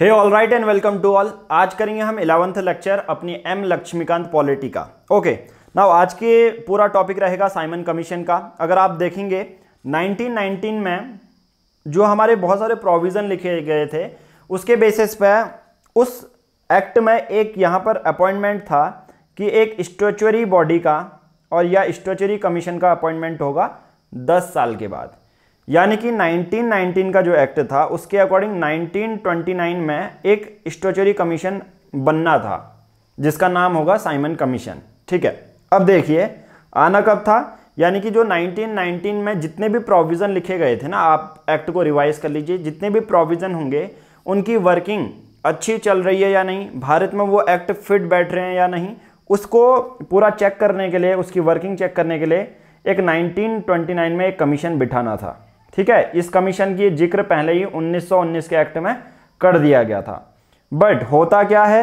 Hey all right and welcome to all आज करेंगे हम इलेवंथ लेक्चर अपनी एम लक्ष्मीकांत पॉलिटी का ओके नाउ आज के पूरा टॉपिक रहेगा साइमन कमीशन का अगर आप देखेंगे 1919 में जो हमारे बहुत सारे प्रोविज़न लिखे गए थे उसके बेसिस पे उस एक्ट में एक यहाँ पर अपॉइंटमेंट था कि एक स्टोचरी बॉडी का और या स्टोचरी कमीशन का अपॉइंटमेंट होगा दस साल के बाद यानी कि 1919 का जो एक्ट था उसके अकॉर्डिंग 1929 में एक स्टोचरी कमीशन बनना था जिसका नाम होगा साइमन कमीशन ठीक है अब देखिए आना कब था यानी कि जो 1919 में जितने भी प्रोविज़न लिखे गए थे ना आप एक्ट को रिवाइज कर लीजिए जितने भी प्रोविज़न होंगे उनकी वर्किंग अच्छी चल रही है या नहीं भारत में वो एक्ट फिट बैठ रहे हैं या नहीं उसको पूरा चेक करने के लिए उसकी वर्किंग चेक करने के लिए एक 1929 में एक कमीशन बिठाना था ठीक है इस कमीशन की जिक्र पहले ही 1919 के एक्ट में कर दिया गया था बट होता क्या है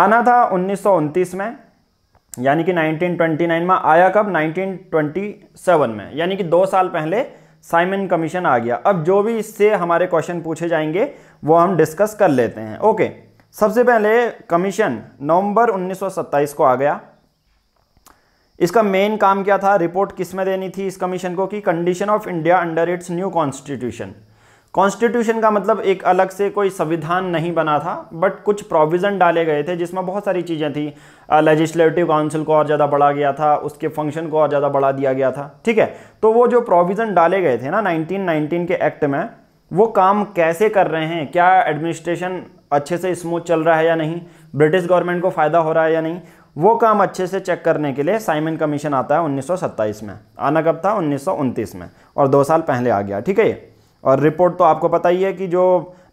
आना था उन्नीस में यानी कि 1929 में आया कब 1927 में यानी कि दो साल पहले साइमन कमीशन आ गया अब जो भी इससे हमारे क्वेश्चन पूछे जाएंगे वो हम डिस्कस कर लेते हैं ओके सबसे पहले कमीशन नवंबर 1927 को आ गया इसका मेन काम क्या था रिपोर्ट किस में देनी थी इस कमीशन को कि condition of India under its new constitution constitution का मतलब एक अलग से कोई संविधान नहीं बना था बट कुछ प्रोविज़न डाले गए थे जिसमें बहुत सारी चीज़ें थी लेजिस्लेटिव काउंसिल को और ज़्यादा बढ़ा गया था उसके फंक्शन को और ज़्यादा बढ़ा दिया गया था ठीक है तो वो जो प्रोविज़न डाले गए थे ना 1919 के एक्ट में वो काम कैसे कर रहे हैं क्या एडमिनिस्ट्रेशन अच्छे से स्मूथ चल रहा है या नहीं ब्रिटिश गवर्नमेंट को फ़ायदा हो रहा है या नहीं वो काम अच्छे से चेक करने के लिए साइमन कमीशन आता है 1927 में आना कब था उन्नीस में और दो साल पहले आ गया ठीक है ये और रिपोर्ट तो आपको पता ही है कि जो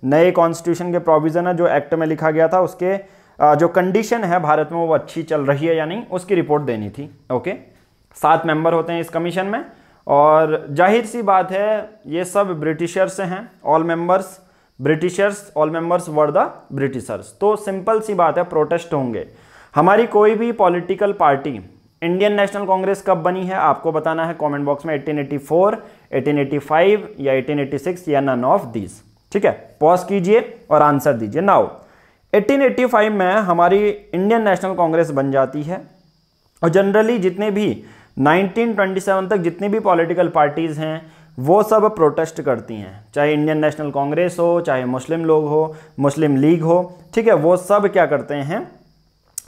नए कॉन्स्टिट्यूशन के प्रोविज़न है जो एक्ट में लिखा गया था उसके जो कंडीशन है भारत में वो अच्छी चल रही है या नहीं उसकी रिपोर्ट देनी थी ओके सात मेंबर होते हैं इस कमीशन में और जाहिर सी बात है ये सब ब्रिटिशर्स हैं all members Britishers all members were the Britishers तो सिंपल सी बात है प्रोटेस्ट होंगे हमारी कोई भी political party Indian national Congress कब बनी है आपको बताना है कमेंट बॉक्स में 1884, 1885 या 1886 या नन ऑफ दीज ठीक है पॉज कीजिए और आंसर दीजिए नाउ 1885 में हमारी इंडियन नेशनल कांग्रेस बन जाती है और जनरली जितने भी 1927 तक जितनी भी पॉलिटिकल पार्टीज़ हैं वो सब प्रोटेस्ट करती हैं चाहे इंडियन नेशनल कांग्रेस हो चाहे मुस्लिम लोग हो मुस्लिम लीग हो ठीक है वो सब क्या करते हैं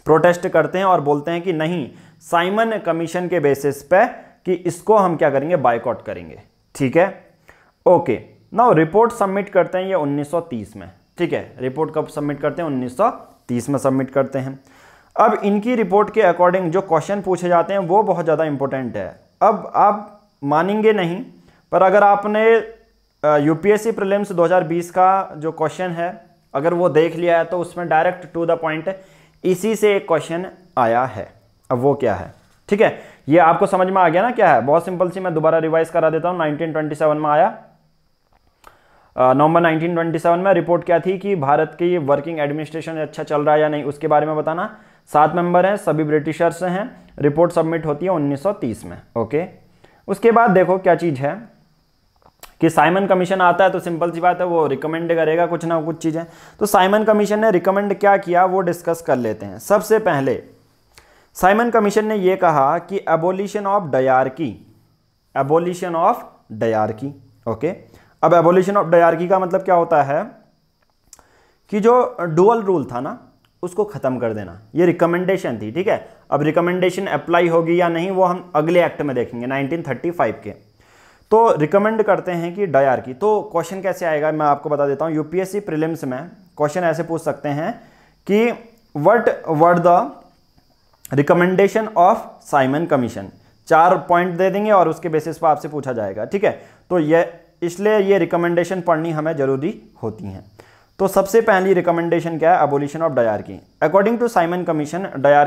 प्रोटेस्ट करते हैं और बोलते हैं कि नहीं साइमन कमीशन के बेसिस पे कि इसको हम क्या करेंगे बाइकआउट करेंगे ठीक है ओके ना रिपोर्ट सबमिट करते हैं ये 1930 में ठीक है रिपोर्ट कब सबमिट करते हैं 1930 में सबमिट करते हैं अब इनकी रिपोर्ट के अकॉर्डिंग जो क्वेश्चन पूछे जाते हैं वो बहुत ज़्यादा इंपॉर्टेंट है अब आप मानेंगे नहीं पर अगर आपने यूपीएससी हजार बीस का जो क्वेश्चन है अगर वो देख लिया है तो उसमें डायरेक्ट टू द पॉइंट इसी से एक क्वेश्चन आया है अब वो क्या है ठीक है ये आपको समझ में आ गया ना क्या है बहुत सिंपल सी मैं दोबारा रिवाइज करा देता हूं 1927 में आया नवंबर 1927 में रिपोर्ट क्या थी कि भारत की वर्किंग एडमिनिस्ट्रेशन अच्छा चल रहा है या नहीं उसके बारे में बताना सात मेंबर हैं सभी ब्रिटिशर्स हैं रिपोर्ट सबमिट होती है 1930 में ओके उसके बाद देखो क्या चीज़ है कि साइमन कमीशन आता है तो सिंपल सी बात है वो रिकमेंड करेगा कुछ ना कुछ चीज़ें तो साइमन कमीशन ने रिकमेंड क्या किया वो डिस्कस कर लेते हैं सबसे पहले साइमन कमीशन ने यह कहा कि abolition of dyarchy abolition of dyarchy okay अब एबोल्यूशन ऑफ डयारकी का मतलब क्या होता है कि जो डुअल रूल था ना उसको ख़त्म कर देना ये रिकमेंडेशन थी ठीक है अब रिकमेंडेशन अप्लाई होगी या नहीं वो हम अगले एक्ट में देखेंगे 1935 के तो रिकमेंड करते हैं कि डायर की तो क्वेश्चन कैसे आएगा मैं आपको बता देता हूँ यूपीएससी प्रीलिम्स में क्वेश्चन ऐसे पूछ सकते हैं कि what were the recommendation of Simon commission चार पॉइंट दे देंगे और उसके बेसिस पर आपसे पूछा जाएगा ठीक है तो ये इसलिए ये रिकमेंडेशन पढ़नी हमें ज़रूरी होती हैं तो सबसे पहली रिकमेंडेशन क्या है अबोलिशन ऑफ की अकॉर्डिंग टू साइमन कमीशन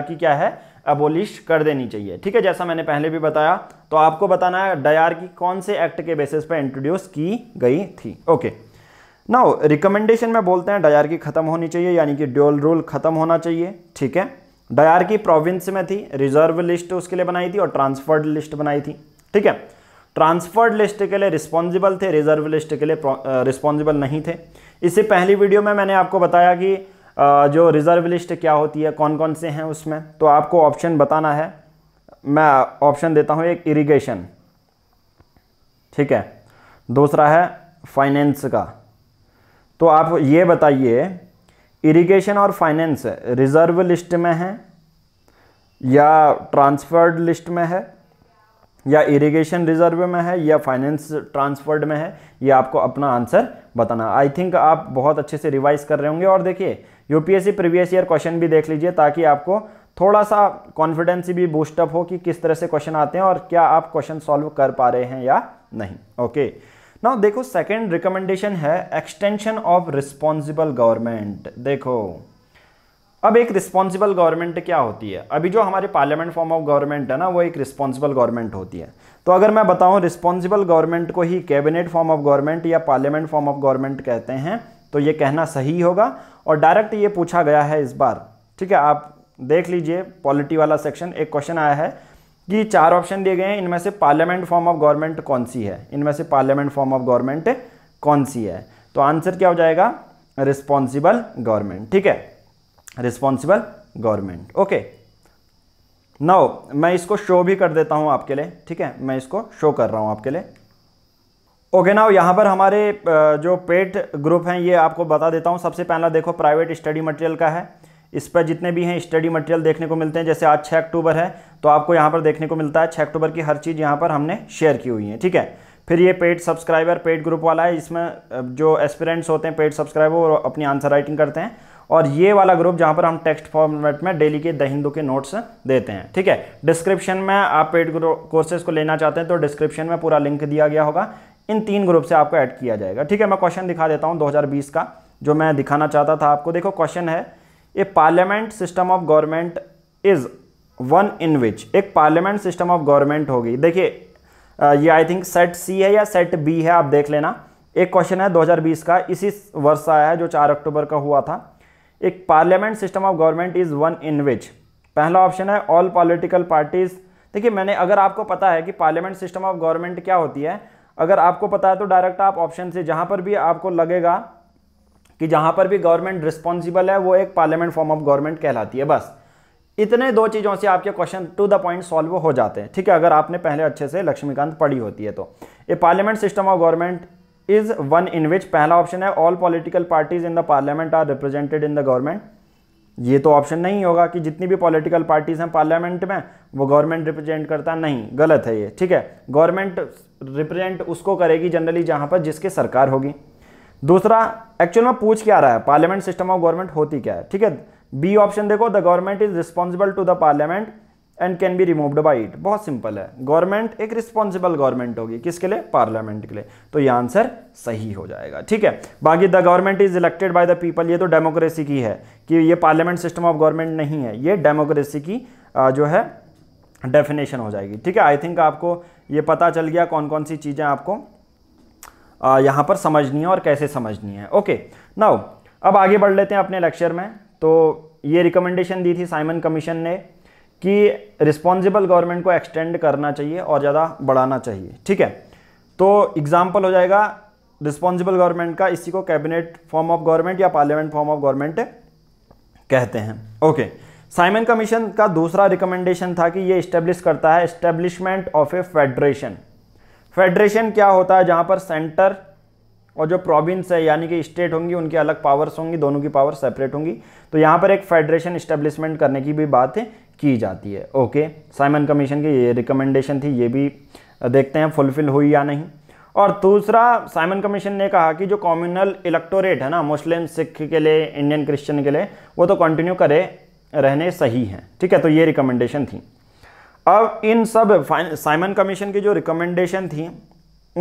की क्या है अबोलिश कर देनी चाहिए ठीक है जैसा मैंने पहले भी बताया तो आपको बताना है डयार की कौन से एक्ट के बेसिस पर इंट्रोड्यूस की गई थी ओके नाउ रिकमेंडेशन में बोलते हैं डयार की ख़त्म होनी चाहिए यानी कि ड्यूल रूल ख़त्म होना चाहिए ठीक है डयार की प्रोविंस में थी रिजर्व लिस्ट उसके लिए बनाई थी और ट्रांसफर्ड लिस्ट बनाई थी ठीक है ट्रांसफर्ड लिस्ट के लिए रिस्पॉन्सिबल थे रिजर्व लिस्ट के लिए रिस्पॉन्सिबल नहीं थे इससे पहली वीडियो में मैंने आपको बताया कि जो रिज़र्व लिस्ट क्या होती है कौन कौन से हैं उसमें तो आपको ऑप्शन बताना है मैं ऑप्शन देता हूँ एक इरिगेशन ठीक है दूसरा है फाइनेंस का तो आप ये बताइए इरिगेशन और फाइनेंस रिज़र्व लिस्ट में है या ट्रांसफर्ड लिस्ट में है या इरिगेशन रिजर्व में है या फाइनेंस ट्रांसफर्ड में है ये आपको अपना आंसर बताना आई थिंक आप बहुत अच्छे से रिवाइज कर रहे होंगे और देखिए यूपीएससी प्रीवियस ईयर क्वेश्चन भी देख लीजिए ताकि आपको थोड़ा सा कॉन्फिडेंस भी बूस्टअप हो कि किस तरह से क्वेश्चन आते हैं और क्या आप क्वेश्चन सॉल्व कर पा रहे हैं या नहीं ओके ना देखो सेकेंड रिकमेंडेशन है एक्सटेंशन ऑफ रिस्पॉन्सिबल गवर्नमेंट देखो अब एक रिस्पॉन्सिबल गवर्नमेंट क्या होती है अभी जो हमारे पार्लियामेंट फॉर्म ऑफ गवर्नमेंट है ना वो एक रिस्पॉन्सिबल गवर्नमेंट होती है तो अगर मैं बताऊं रिस्पॉन्सिबल गवर्नमेंट को ही कैबिनेट फॉर्म ऑफ गवर्नमेंट या पार्लियामेंट फॉर्म ऑफ गवर्नमेंट कहते हैं तो ये कहना सही होगा और डायरेक्ट ये पूछा गया है इस बार ठीक है आप देख लीजिए पॉलिटी वाला सेक्शन एक क्वेश्चन आया है कि चार ऑप्शन दिए गए हैं इनमें से पार्लियामेंट फॉर्म ऑफ गवर्नमेंट कौन सी है इनमें से पार्लियामेंट फॉर्म ऑफ गवर्नमेंट कौन सी है तो आंसर क्या हो जाएगा रिस्पॉन्सिबल गवर्नमेंट ठीक है रिस्पॉन्सिबल गवर्नमेंट ओके नाउ मैं इसको शो भी कर देता हूं आपके लिए ठीक है मैं इसको शो कर रहा हूं आपके लिए ओके नाउ यहाँ पर हमारे जो पेड ग्रुप हैं ये आपको बता देता हूँ सबसे पहला देखो प्राइवेट स्टडी मटेरियल का है इस पर जितने भी हैं स्टडी मटेरियल देखने को मिलते हैं जैसे आज छः अक्टूबर है तो आपको यहाँ पर देखने को मिलता है छः अक्टूबर की हर चीज़ यहाँ पर हमने शेयर की हुई है ठीक है फिर ये पेड सब्सक्राइबर पेड ग्रुप वाला है इसमें जो एस्पिरेंट्स होते हैं पेड सब्सक्राइबर वो अपनी आंसर राइटिंग करते हैं और ये वाला ग्रुप जहाँ पर हम टेक्स्ट फॉर्मेट में डेली के द हिंदू के नोट्स देते हैं ठीक है डिस्क्रिप्शन में आप पेड कोर्सेज को लेना चाहते हैं तो डिस्क्रिप्शन में पूरा लिंक दिया गया होगा इन तीन ग्रुप से आपको ऐड किया जाएगा ठीक है मैं क्वेश्चन दिखा देता हूँ 2020 का जो मैं दिखाना चाहता था आपको देखो क्वेश्चन है a parliament system of government is one in which एक पार्लियामेंट सिस्टम ऑफ गवर्नमेंट होगी देखिए ये आई थिंक सेट सी है या सेट बी है आप देख लेना एक क्वेश्चन है 2020 का इसी वर्ष आया है जो 4 अक्टूबर का हुआ था एक parliament system of government is one in which पहला ऑप्शन है ऑल पॉलिटिकल पार्टीज़ देखिए मैंने अगर आपको पता है कि पार्लियामेंट सिस्टम ऑफ गवर्नमेंट क्या होती है अगर आपको पता है तो डायरेक्ट आप ऑप्शन से जहां पर भी आपको लगेगा कि जहां पर भी गवर्नमेंट रिस्पॉन्सिबल है वो एक पार्लियामेंट फॉर्म ऑफ गवर्नमेंट कहलाती है बस इतने दो चीज़ों से आपके question to the point solve हो जाते हैं ठीक है अगर आपने पहले अच्छे से लक्ष्मीकांत पढ़ी होती है तो a parliament system of government is one in which पहला ऑप्शन है all political parties in the parliament are represented in the government ये तो ऑप्शन नहीं होगा कि जितनी भी पॉलिटिकल पार्टीज हैं पार्लियामेंट में वो गवर्नमेंट रिप्रेजेंट करता नहीं गलत है ये ठीक है गवर्नमेंट रिप्रेजेंट उसको करेगी जनरली जहाँ पर जिसके सरकार होगी दूसरा एक्चुअल में पूछ क्या रहा है पार्लियामेंट सिस्टम ऑफ गवर्नमेंट होती क्या है ठीक है बी ऑप्शन देखो the government is responsible to the parliament and can be removed by it बहुत सिंपल है गवर्नमेंट एक रिस्पॉन्सिबल गवर्नमेंट होगी किसके लिए पार्लियामेंट के लिए तो ये आंसर सही हो जाएगा ठीक है बाकी the government is elected by the people ये तो डेमोक्रेसी की है कि ये पार्लियामेंट सिस्टम ऑफ गवर्नमेंट नहीं है ये डेमोक्रेसी की जो है डेफिनेशन हो जाएगी ठीक है आई थिंक आपको ये पता चल गया कौन कौन सी चीज़ें आपको यहाँ पर समझनी है और कैसे समझनी है ओके नाउ अब आगे बढ़ लेते हैं अपने लेक्चर में तो ये रिकमेंडेशन दी थी साइमन कमीशन ने कि रिस्पॉन्सिबल गवर्नमेंट को एक्सटेंड करना चाहिए और ज़्यादा बढ़ाना चाहिए ठीक है तो एग्जाम्पल हो जाएगा रिस्पॉन्सिबल गवर्नमेंट का इसी को कैबिनेट फॉर्म ऑफ गवर्नमेंट या पार्लियामेंट फॉर्म ऑफ गवर्नमेंट कहते हैं ओके okay. साइमन कमीशन का दूसरा रिकमेंडेशन था कि ये इस्टेब्लिश करता है establishment of a federation federation क्या होता है जहाँ पर सेंटर और जो प्रोविंस है यानी कि स्टेट होंगी उनकी अलग पावर्स होंगी दोनों की पावर सेपरेट होंगी तो यहाँ पर एक फेडरेशन इस्टेब्लिशमेंट करने की भी बात की जाती है ओके साइमन कमीशन की ये रिकमेंडेशन थी ये भी देखते हैं फुलफिल हुई या नहीं और दूसरा साइमन कमीशन ने कहा कि जो कॉम्यूनल इलेक्टोरेट है ना मुस्लिम सिख के लिए इंडियन क्रिश्चियन के लिए वो तो कंटिन्यू करे रहने सही हैं ठीक है तो ये रिकमेंडेशन थी अब इन सब साइमन कमीशन की जो रिकमेंडेशन थी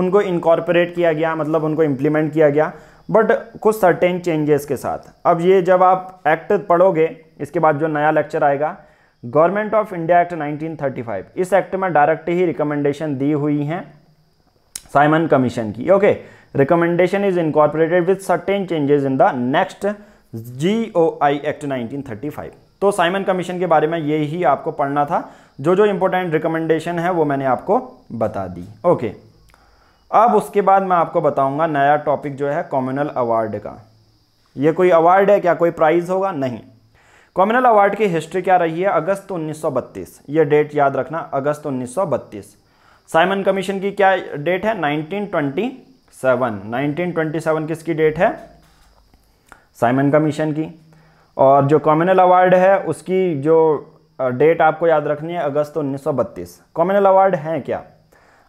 उनको इनकॉर्पोरेट किया गया मतलब उनको इम्प्लीमेंट किया गया बट कुछ सर्टेन चेंजेस के साथ अब ये जब आप एक्ट पढ़ोगे इसके बाद जो नया लेक्चर आएगा गवर्नमेंट ऑफ इंडिया एक्ट 1935 इस एक्ट में डायरेक्ट ही रिकमेंडेशन दी हुई हैं साइमन कमीशन की okay recommendation is incorporated with certain changes in the next G O I act nineteen तो साइमन कमीशन के बारे में ये ही आपको पढ़ना था जो जो इंपॉर्टेंट रिकमेंडेशन है वो मैंने आपको बता दी ओके अब उसके बाद मैं आपको बताऊंगा नया टॉपिक जो है कॉम्यूनल अवार्ड का ये कोई अवार्ड है क्या कोई प्राइज़ होगा नहीं कॉम्यूनल अवार्ड की हिस्ट्री क्या रही है अगस्त उन्नीस सौ डेट याद रखना अगस्त उन्नीस साइमन कमीशन की क्या डेट है 1927 1927 किसकी डेट है साइमन कमीशन की और जो कॉमनल अवार्ड है उसकी जो डेट आपको याद रखनी है अगस्त उन्नीस सौ बत्तीस कॉमनल अवार्ड हैं क्या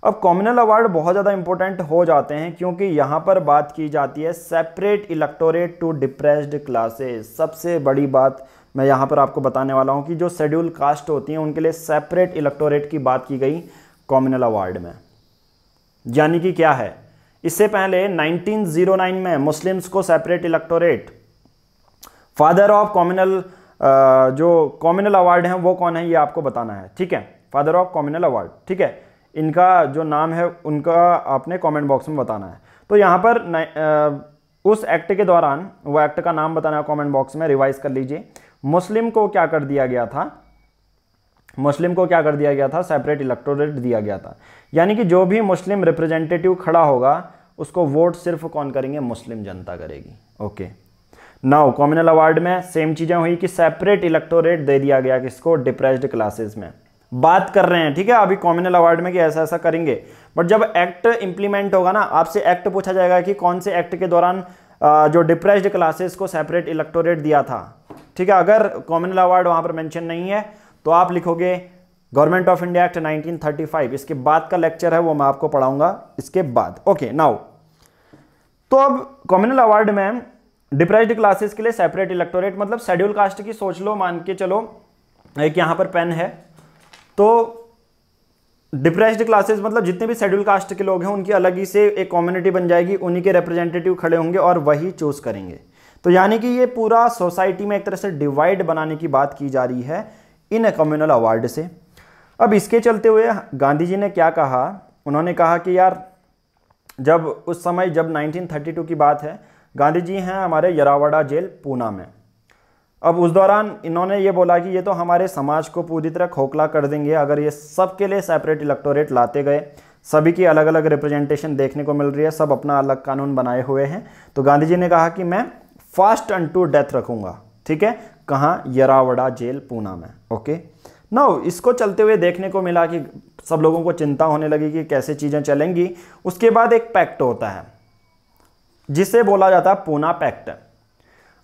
अब कॉमनल अवार्ड बहुत ज़्यादा इंपॉर्टेंट हो जाते हैं क्योंकि यहाँ पर बात की जाती है separate electorate to depressed classes सबसे बड़ी बात मैं यहाँ पर आपको बताने वाला हूँ कि जो शेड्यूल कास्ट होती हैं उनके लिए सेपरेट इलेक्टोरेट की बात की गई कॉमनल अवार्ड में यानी कि क्या है इससे पहले 1909 में मुस्लिम्स को separate electorate father of communal जो कॉम्यूनल अवार्ड हैं वो कौन है ये आपको बताना है ठीक है फादर ऑफ कॉम्यूनल अवार्ड ठीक है इनका जो नाम है उनका आपने कमेंट बॉक्स में बताना है तो यहाँ पर आ, uh, उस एक्ट के दौरान वो एक्ट का नाम बताना है कमेंट बॉक्स में रिवाइज कर लीजिए मुस्लिम को क्या कर दिया गया था मुस्लिम को क्या कर दिया गया था सेपरेट इलेक्टोरेट दिया गया था यानी कि जो भी मुस्लिम रिप्रेजेंटेटिव खड़ा होगा उसको वोट सिर्फ कौन करेंगे मुस्लिम जनता करेगी ओके नाउ कॉम्यूनल अवार्ड में सेम चीज़ें हुई कि सेपरेट इलेक्टोरेट दे दिया गया किसको डिप्रेस्ड क्लासेस में बात कर रहे हैं ठीक है अभी कॉम्यूनल अवार्ड में कि ऐसा ऐसा करेंगे बट जब एक्ट इंप्लीमेंट होगा ना आपसे एक्ट पूछा जाएगा कि कौन से एक्ट के दौरान जो डिप्रेस्ड क्लासेस को सेपरेट इलेक्टोरेट दिया था ठीक है अगर कॉम्यूनल अवार्ड वहां पर मैंशन नहीं है तो आप लिखोगे गवर्नमेंट ऑफ इंडिया एक्ट 1935 इसके बाद का लेक्चर है वो मैं आपको पढ़ाऊंगा इसके बाद ओके नाउ तो अब कॉम्यूनल अवार्ड में डिप्रेस्ड क्लासेस के लिए सेपरेट इलेक्टोरेट मतलब शेड्यूल कास्ट की सोच लो मान के चलो एक यहां पर पेन है तो डिप्रेस्ड क्लासेस मतलब जितने भी शेड्यूल कास्ट के लोग हैं उनकी अलग ही से एक कम्युनिटी बन जाएगी उन्हीं के रिप्रेजेंटेटिव खड़े होंगे और वही चूज करेंगे तो यानी कि ये पूरा सोसाइटी में एक तरह से डिवाइड बनाने की बात की जा रही है इन कम्युनल अवार्ड से अब इसके चलते हुए गांधी जी ने क्या कहा उन्होंने कहा कि यार जब उस समय जब 1932 की बात है गांधी जी हैं हमारे यरावाड़ा जेल पूना में अब उस दौरान इन्होंने ये बोला कि ये तो हमारे समाज को पूरी तरह खोखला कर देंगे अगर ये सब के लिए सेपरेट इलेक्टोरेट लाते गए सभी की अलग अलग रिप्रेजेंटेशन देखने को मिल रही है सब अपना अलग कानून बनाए हुए हैं तो गांधी जी ने कहा कि मैं फास्ट अन टू डेथ रखूँगा ठीक है कहाँ यरावड़ा जेल पूना में ओके नौ इसको चलते हुए देखने को मिला कि सब लोगों को चिंता होने लगी कि कैसे चीज़ें चलेंगी उसके बाद एक पैक्ट होता है जिसे बोला जाता है पूना पैक्ट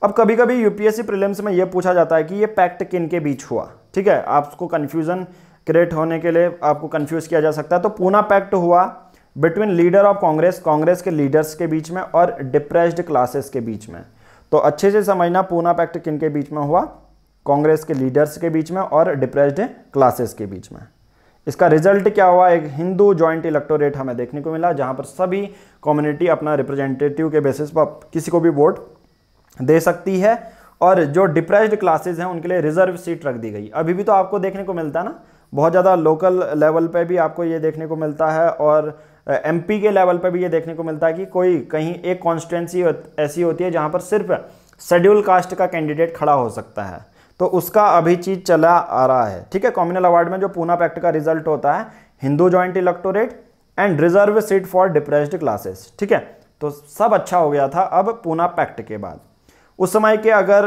अब कभी कभी यूपीएससी प्रीलिम्स में यह पूछा जाता है कि यह पैक्ट किन के बीच हुआ ठीक है आपको कंफ्यूजन क्रिएट होने के लिए आपको कंफ्यूज किया जा सकता है तो पूना पैक्ट हुआ between leader of Congress Congress के लीडर्स के बीच में और डिप्रेस्ड क्लासेस के बीच में तो अच्छे से समझना पूना पैक्ट किन के बीच में हुआ कांग्रेस के लीडर्स के बीच में और डिप्रेस्ड क्लासेस के बीच में इसका रिजल्ट क्या हुआ एक हिंदू ज्वाइंट इलेक्टोरेट हमें देखने को मिला जहां पर सभी कम्युनिटी अपना रिप्रेजेंटेटिव के बेसिस पर किसी को भी वोट दे सकती है और जो डिप्रेस्ड क्लासेज हैं उनके लिए रिजर्व सीट रख दी गई अभी भी तो आपको देखने को मिलता है ना बहुत ज़्यादा लोकल लेवल पर भी आपको ये देखने को मिलता है और एम के लेवल पर भी ये देखने को मिलता है कि कोई कहीं एक कॉन्स्टिटेंसी ऐसी होती है जहाँ पर सिर्फ शेड्यूल कास्ट का कैंडिडेट खड़ा हो सकता है तो उसका अभी चीज चला आ रहा है ठीक है कॉम्युनल अवार्ड में जो पूना पैक्ट का रिजल्ट होता है Hindu joint electorate and reserve seat for depressed classes ठीक है तो सब अच्छा हो गया था अब पूना पैक्ट के बाद उस समय के अगर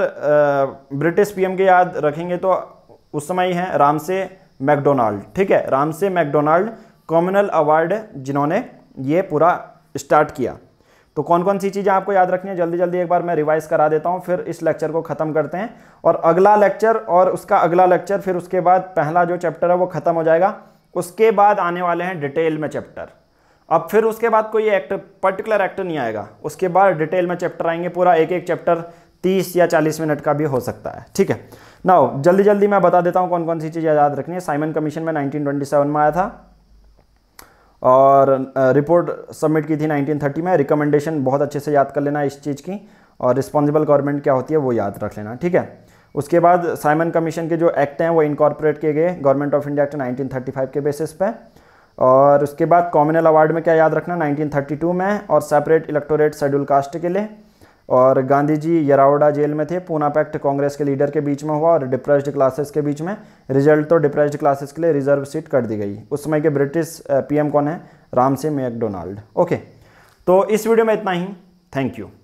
ब्रिटिश पीएम के याद रखेंगे तो उस समय है हैं राम से मैकडोनाल्ड ठीक है राम से मैकडोनाल्ड कॉम्युनल अवार्ड जिन्होंने ये पूरा स्टार्ट किया तो कौन कौन सी चीज़ें आपको याद रखनी है जल्दी जल्दी एक बार मैं रिवाइज करा देता हूँ फिर इस लेक्चर को ख़त्म करते हैं और अगला लेक्चर और उसका अगला लेक्चर फिर उसके बाद पहला जो चैप्टर है वो ख़त्म हो जाएगा उसके बाद आने वाले हैं डिटेल में चैप्टर अब फिर उसके बाद कोई एक्ट पर्टिकुलर एक्टर नहीं आएगा उसके बाद डिटेल में चैप्टर आएंगे पूरा एक एक चैप्टर तीस या चालीस मिनट का भी हो सकता है ठीक है ना जल्दी जल्दी मैं बता देता हूँ कौन कौन सी चीज़ें याद रखनी है साइमन कमीशन में 1927 में आया था और रिपोर्ट सबमिट की थी 1930 में रिकमेंडेशन बहुत अच्छे से याद कर लेना इस चीज़ की और रिस्पॉन्सिबल गवर्नमेंट क्या होती है वो याद रख लेना ठीक है उसके बाद साइमन कमीशन के जो एक्ट हैं वो इनकॉर्पोरेट किए गए government of India act nineteen के बेसिस पर और उसके बाद कॉमनल अवार्ड में क्या याद रखना 1932 में और सेपरेट इलेक्टोरेट शेड्यूल कास्ट के लिए और गांधी जी यरावडा जेल में थे पूना पैक्ट कांग्रेस के लीडर के बीच में हुआ और डिप्रेस्ड क्लासेस के बीच में रिजल्ट तो डिप्रेस्ड क्लासेस के लिए रिजर्व सीट कर दी गई उस समय के ब्रिटिश पीएम कौन है राम सिंह मैकडोनाल्ड ओके तो इस वीडियो में इतना ही थैंक यू